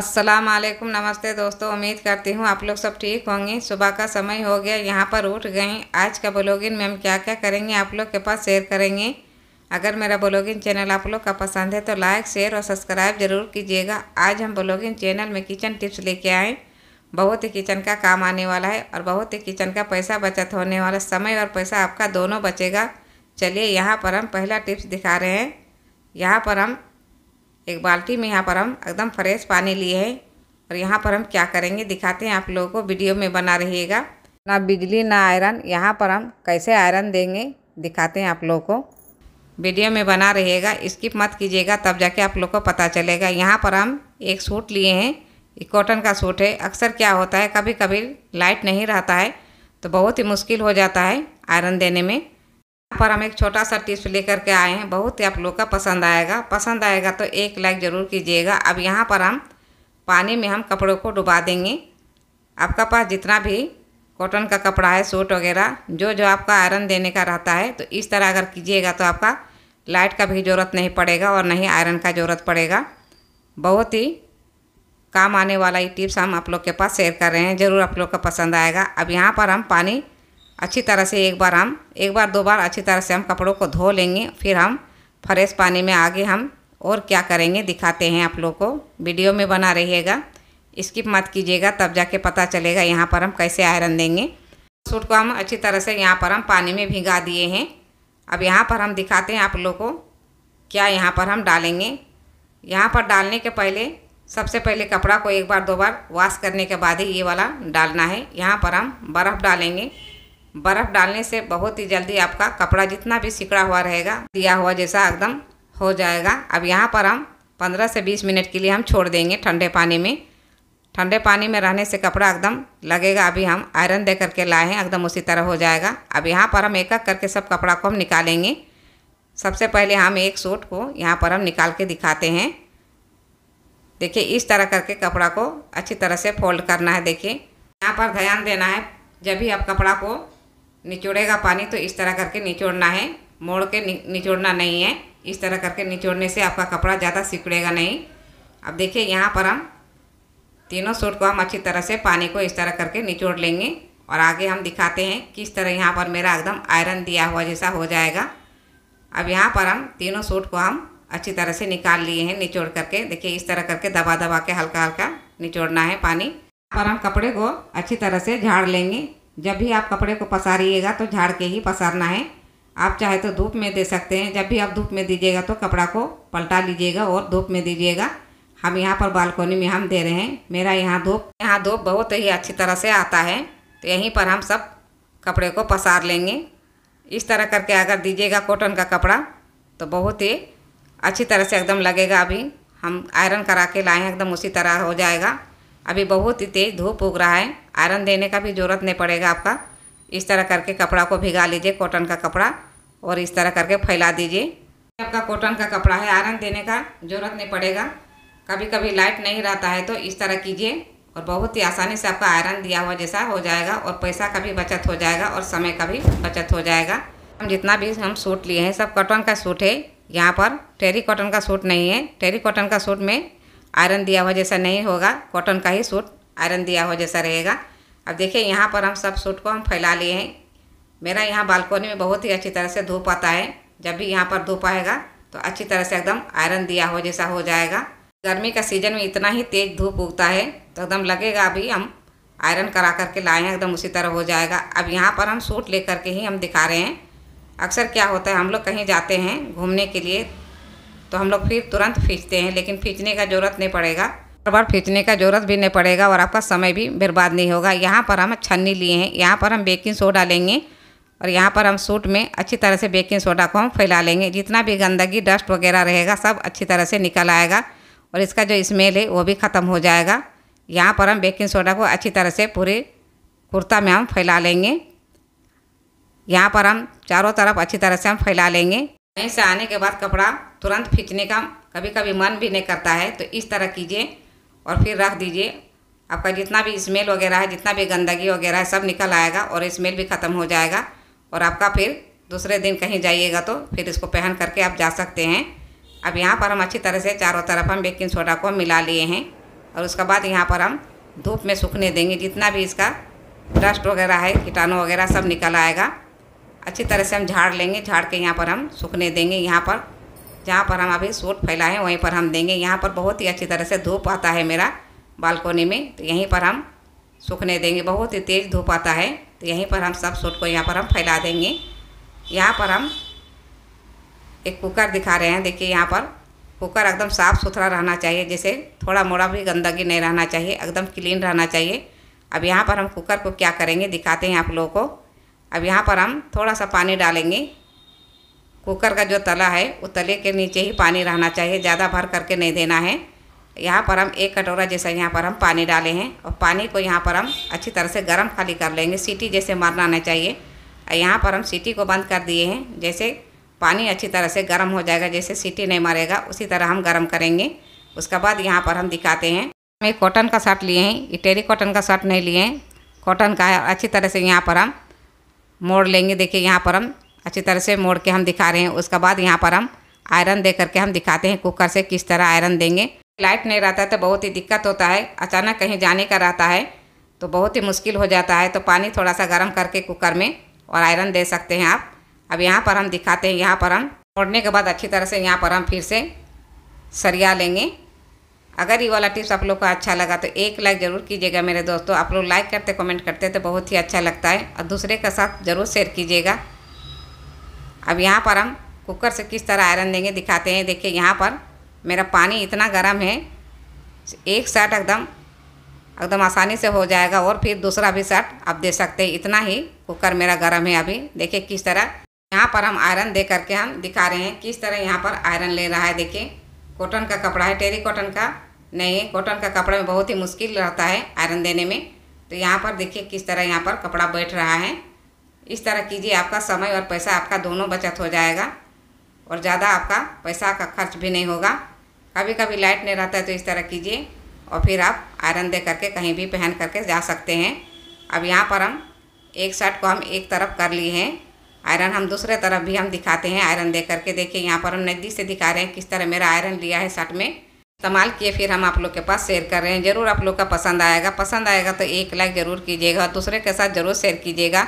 अस्सलाम वालेकुम नमस्ते दोस्तों उम्मीद करती हूँ आप लोग सब ठीक होंगे सुबह का समय हो गया यहाँ पर उठ गए आज का ब्लॉगिंग में हम क्या क्या करेंगे आप लोग के पास शेयर करेंगे अगर मेरा ब्लॉगिंग चैनल आप लोग का पसंद है तो लाइक शेयर और सब्सक्राइब जरूर कीजिएगा आज हम ब्लॉगिंग चैनल में किचन टिप्स लेके आए बहुत ही किचन का काम आने वाला है और बहुत ही किचन का पैसा बचत होने वाला समय और पैसा आपका दोनों बचेगा चलिए यहाँ पर हम पहला टिप्स दिखा रहे हैं यहाँ पर हम एक बाल्टी में यहाँ पर हम एकदम फ्रेश पानी लिए हैं और यहाँ पर हम क्या करेंगे दिखाते हैं आप लोगों को वीडियो में बना रहिएगा ना बिजली ना आयरन यहाँ पर हम कैसे आयरन देंगे दिखाते हैं आप लोगों को वीडियो में बना रहिएगा स्किप मत कीजिएगा तब जाके आप लोग को पता चलेगा यहाँ पर हम एक सूट लिए हैं ये कॉटन का सूट है अक्सर क्या होता है कभी कभी लाइट नहीं रहता है तो बहुत ही मुश्किल हो जाता है आयरन देने में पर हम एक छोटा सा टिप्स लेकर के आए हैं बहुत ही आप लोग का पसंद आएगा पसंद आएगा तो एक लाइक ज़रूर कीजिएगा अब यहाँ पर हम पानी में हम कपड़ों को डुबा देंगे आपका पास जितना भी कॉटन का कपड़ा है सूट वगैरह जो जो आपका आयरन देने का रहता है तो इस तरह अगर कीजिएगा तो आपका लाइट का भी ज़रूरत नहीं पड़ेगा और नहीं आयरन का ज़रूरत पड़ेगा बहुत ही काम आने वाला ये टिप्स हम आप लोग के पास शेयर कर रहे हैं ज़रूर आप लोग का पसंद आएगा अब यहाँ पर हम पानी अच्छी तरह से एक बार हम एक बार दो बार अच्छी तरह से हम कपड़ों को धो लेंगे फिर हम फ्रेश पानी में आगे हम और क्या करेंगे दिखाते हैं आप लोग को वीडियो में बना रहिएगा स्किप मत कीजिएगा तब जाके पता चलेगा यहाँ पर हम कैसे आयरन देंगे सूट को हम अच्छी तरह से यहाँ पर हम पानी में भिगा दिए हैं अब यहाँ पर हम दिखाते हैं आप लोग को क्या यहाँ पर हम डालेंगे यहाँ पर डालने के पहले सबसे पहले कपड़ा को एक बार दो बार वॉश करने के बाद ही ये वाला डालना है यहाँ पर हम बर्फ़ डालेंगे बर्फ़ डालने से बहुत ही जल्दी आपका कपड़ा जितना भी सिकड़ा हुआ रहेगा दिया हुआ जैसा एकदम हो जाएगा अब यहाँ पर हम 15 से 20 मिनट के लिए हम छोड़ देंगे ठंडे पानी में ठंडे पानी में रहने से कपड़ा एकदम लगेगा अभी हम आयरन दे करके लाए हैं एकदम उसी तरह हो जाएगा अब यहाँ पर हम एक एक करके सब कपड़ा को हम निकालेंगे सबसे पहले हम एक सूट को यहाँ पर हम निकाल के दिखाते हैं देखिए इस तरह करके कपड़ा को अच्छी तरह से फोल्ड करना है देखिए यहाँ पर ध्यान देना है जब भी आप कपड़ा को निचोड़ेगा पानी तो इस तरह करके निचोड़ना है मोड़ के नि, निचोड़ना नहीं है इस तरह करके निचोड़ने से आपका कपड़ा ज़्यादा सिकड़ेगा नहीं अब देखिए यहाँ पर हम तीनों सूट को हम अच्छी तरह से पानी को इस तरह करके निचोड़ लेंगे और आगे हम दिखाते हैं किस तरह यहाँ पर मेरा एकदम आयरन दिया हुआ जैसा हो जाएगा अब यहाँ पर हम तीनों सूट को हम अच्छी तरह से निकाल लिए हैं निचोड़ करके देखिए इस तरह करके दबा दबा के हल्का हल्का निचोड़ना है पानी पर हम कपड़े को अच्छी तरह से झाड़ लेंगे जब भी आप कपड़े को पसारिएगा तो झाड़ के ही पसारना है आप चाहे तो धूप में दे सकते हैं जब भी आप धूप में दीजिएगा तो कपड़ा को पलटा लीजिएगा और धूप में दीजिएगा हम यहाँ पर बालकोनी में हम दे रहे हैं मेरा यहाँ धूप यहाँ धूप बहुत ही अच्छी तरह से आता है तो यहीं पर हम सब कपड़े को पसार लेंगे इस तरह करके अगर दीजिएगा कॉटन का कपड़ा तो बहुत ही अच्छी तरह से एकदम लगेगा अभी हम आयरन करा के लाए हैं एकदम उसी तरह हो जाएगा अभी बहुत ही तेज़ धूप उग रहा है आयरन देने का भी ज़रूरत नहीं पड़ेगा आपका इस तरह करके कपड़ा को भिगा लीजिए कॉटन का कपड़ा और इस तरह करके फैला दीजिए आपका कॉटन का कपड़ा है आयरन देने का ज़रूरत नहीं पड़ेगा कभी कभी लाइट नहीं रहता है तो इस तरह कीजिए और बहुत ही आसानी से आपका आयरन दिया हुआ जैसा हो जाएगा और पैसा का भी बचत हो जाएगा और समय का भी बचत हो जाएगा हम जितना भी हम सूट लिए हैं सब कॉटन का सूट है यहाँ पर टेरी कॉटन का सूट नहीं है टेरी कॉटन का सूट में आयरन दिया हुआ जैसा नहीं होगा कॉटन का ही सूट आयरन दिया हुआ जैसा रहेगा अब देखिए यहाँ पर हम सब सूट को हम फैला लिए हैं मेरा यहाँ बालकोनी में बहुत ही अच्छी तरह से धूप आता है जब भी यहाँ पर धूप आएगा तो अच्छी तरह से एकदम आयरन दिया हो जैसा हो जाएगा गर्मी का सीजन में इतना ही तेज धूप उगता है तो एकदम लगेगा अभी हम आयरन करा करके लाए हैं एकदम उसी तरह हो जाएगा अब यहाँ पर हम सूट ले करके ही हम दिखा रहे हैं अक्सर क्या होता है हम लोग कहीं जाते हैं घूमने के लिए तो हम लोग फिर तुरंत फींचते हैं लेकिन फींचने का ज़रूरत नहीं पड़ेगा बार बार फींचने का ज़रूरत भी नहीं पड़ेगा और आपका समय भी बर्बाद नहीं होगा यहाँ पर हम छन्नी लिए हैं यहाँ पर हम बेकिंग सोडा लेंगे और यहाँ पर हम सूट में अच्छी तरह से बेकिंग सोडा को हम फैला लेंगे जितना भी गंदगी डस्ट वगैरह रहेगा सब अच्छी तरह से निकल आएगा और इसका जो स्मेल है वो भी ख़त्म हो जाएगा यहाँ पर हम बेकिंग सोडा को अच्छी तरह से पूरे कुर्ता में हम फैला लेंगे यहाँ पर हम चारों तरफ अच्छी तरह से हम फैला लेंगे कहीं से आने के बाद कपड़ा तुरंत खींचने का कभी कभी मन भी नहीं करता है तो इस तरह कीजिए और फिर रख दीजिए आपका जितना भी स्मेल वगैरह है जितना भी गंदगी वगैरह है सब निकल आएगा और स्मेल भी ख़त्म हो जाएगा और आपका फिर दूसरे दिन कहीं जाइएगा तो फिर इसको पहन करके आप जा सकते हैं अब यहाँ पर हम अच्छी तरह से चारों तरफ हम बेकिंग सोडा को मिला लिए हैं और उसके बाद यहाँ पर हम धूप में सूखने देंगे जितना भी इसका डस्ट वगैरह है कीटाणु वगैरह सब निकल आएगा अच्छी तरह से हम झाड़ लेंगे झाड़ के यहाँ पर हम सूखने देंगे यहाँ पर जहाँ पर हम अभी सूट फैलाएँ वहीं पर हम देंगे यहाँ पर बहुत ही अच्छी तरह से धूप आता है मेरा बालकोनी में तो यहीं पर हम सूखने देंगे बहुत ही तेज़ धूप आता है तो यहीं पर हम सब सूट को यहाँ पर हम फैला देंगे यहाँ पर हम एक कुकर दिखा रहे हैं देखिए यहाँ पर कुकर एकदम साफ़ सुथरा रहना चाहिए जैसे थोड़ा मोड़ा भी गंदगी नहीं रहना चाहिए एकदम क्लीन रहना चाहिए अब यहाँ पर हम कुकर को क्या करेंगे दिखाते हैं आप लोगों को अब यहाँ पर हम थोड़ा सा पानी डालेंगे कुकर का जो तला है वो तले के नीचे ही पानी रहना चाहिए ज़्यादा भर करके नहीं देना है यहाँ पर हम एक कटोरा जैसा यहाँ पर हम पानी डाले हैं और पानी को यहाँ पर हम अच्छी तरह से गर्म खाली कर लेंगे सीटी जैसे मारना नहीं चाहिए यहाँ पर हम सीटी को बंद कर दिए हैं जैसे पानी अच्छी तरह से गर्म हो जाएगा जैसे सीटी नहीं मारेगा उसी तरह हम गर्म करेंगे उसके बाद यहाँ पर हम दिखाते हैं हम कॉटन का शर्ट लिए हैं ये टेरी कॉटन का शर्ट नहीं लिए हैं कॉटन का है अच्छी तरह से यहाँ पर हम मोड़ लेंगे देखिए यहाँ पर हम अच्छी तरह से मोड़ के हम दिखा रहे हैं उसके बाद यहाँ पर हम आयरन दे करके हम दिखाते हैं कुकर से किस तरह आयरन देंगे लाइट नहीं रहता है तो बहुत ही दिक्कत होता है अचानक कहीं जाने का रहता है तो बहुत ही मुश्किल हो जाता है तो पानी थोड़ा सा गर्म करके कुकर में और आयरन दे सकते हैं आप अब यहाँ पर हम दिखाते हैं यहाँ पर हम मोड़ने के बाद अच्छी तरह से यहाँ पर हम फिर से सरिया लेंगे अगर ये वाला टिप्स आप लोग को अच्छा लगा तो एक लाइक ज़रूर कीजिएगा मेरे दोस्तों आप लोग लाइक करते कमेंट करते तो बहुत ही अच्छा लगता है और दूसरे के साथ ज़रूर शेयर कीजिएगा अब यहाँ पर हम कुकर से किस तरह आयरन देंगे दिखाते हैं देखिए यहाँ पर मेरा पानी इतना गर्म है एक शर्ट एकदम एकदम आसानी से हो जाएगा और फिर दूसरा भी शर्ट आप दे सकते हैं इतना ही कुकर मेरा गर्म है अभी देखिए किस तरह यहाँ पर हम आयरन दे करके हम दिखा रहे हैं किस तरह यहाँ पर आयरन ले रहा है देखिए कॉटन का कपड़ा है टेरी कॉटन का नहीं है कॉटन का कपड़ा में बहुत ही मुश्किल रहता है आयरन देने में तो यहाँ पर देखिए किस तरह यहाँ पर कपड़ा बैठ रहा है इस तरह कीजिए आपका समय और पैसा आपका दोनों बचत हो जाएगा और ज़्यादा आपका पैसा का खर्च भी नहीं होगा कभी कभी लाइट नहीं रहता है तो इस तरह कीजिए और फिर आप आयरन दे करके कहीं भी पहन करके जा सकते हैं अब यहाँ पर हम एक शर्ट को हम एक तरफ कर लिए हैं आयरन हम दूसरे तरफ भी हम दिखाते हैं आयरन दे करके देखिए यहाँ पर हम नज़दीक से दिखा रहे हैं किस तरह मेरा आयरन लिया है शर्ट में इस्तेमाल किए फिर हम आप लोग के पास शेयर कर रहे हैं ज़रूर आप लोग का पसंद आएगा पसंद आएगा तो एक लाइक ज़रूर कीजिएगा दूसरे के साथ ज़रूर शेयर कीजिएगा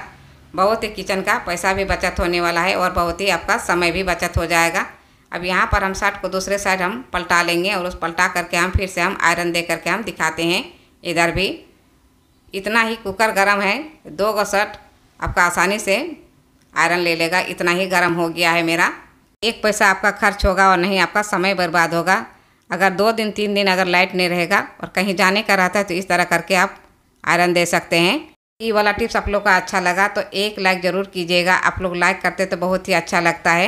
बहुत ही किचन का पैसा भी बचत होने वाला है और बहुत ही आपका समय भी बचत हो जाएगा अब यहाँ पर हम शर्ट को दूसरे साइड हम पलटा लेंगे और उस पलटा करके हम फिर से हम आयरन दे करके हम दिखाते हैं इधर भी इतना ही कुकर गर्म है दो गो शर्ट आपका आसानी से आयरन ले लेगा इतना ही गर्म हो गया है मेरा एक पैसा आपका खर्च होगा और नहीं आपका समय बर्बाद होगा अगर दो दिन तीन दिन अगर लाइट नहीं रहेगा और कहीं जाने का रहता है तो इस तरह करके आप आयरन दे सकते हैं ये वाला टिप्स आप लोग का अच्छा लगा तो एक लाइक ज़रूर कीजिएगा आप लोग लाइक करते तो बहुत ही अच्छा लगता है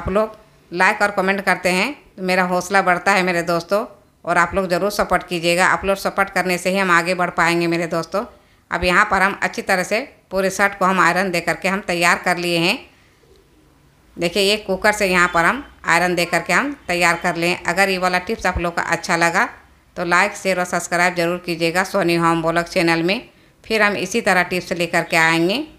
आप लोग लाइक और कमेंट करते हैं तो मेरा हौसला बढ़ता है मेरे दोस्तों और आप लोग ज़रूर सपोर्ट कीजिएगा आप लोग सपोर्ट करने से ही हम आगे बढ़ पाएंगे मेरे दोस्तों अब यहाँ पर हम अच्छी तरह से पूरे शर्ट को हम आयरन दे करके हम तैयार कर लिए हैं देखिए ये कुकर से यहाँ पर हम आयरन दे करके हम तैयार कर लें अगर ये वाला टिप्स आप लोग का अच्छा लगा तो लाइक शेयर और सब्सक्राइब जरूर कीजिएगा सोनी होम बोलक चैनल में फिर हम इसी तरह टिप्स लेकर के आएंगे